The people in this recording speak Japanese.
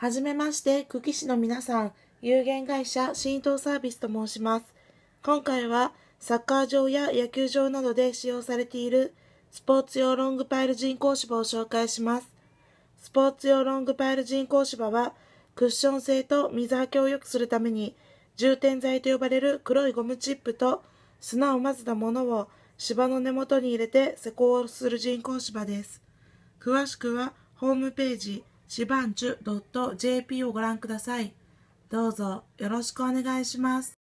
はじめまして、久喜市の皆さん、有限会社浸透サービスと申します。今回は、サッカー場や野球場などで使用されているスポーツ用ロングパイル人工芝を紹介します。スポーツ用ロングパイル人工芝は、クッション性と水はけを良くするために、充填剤と呼ばれる黒いゴムチップと砂を混ぜたものを芝の根元に入れて施工する人工芝です。詳しくはホームページシバンチュ .jp をご覧ください。どうぞよろしくお願いします。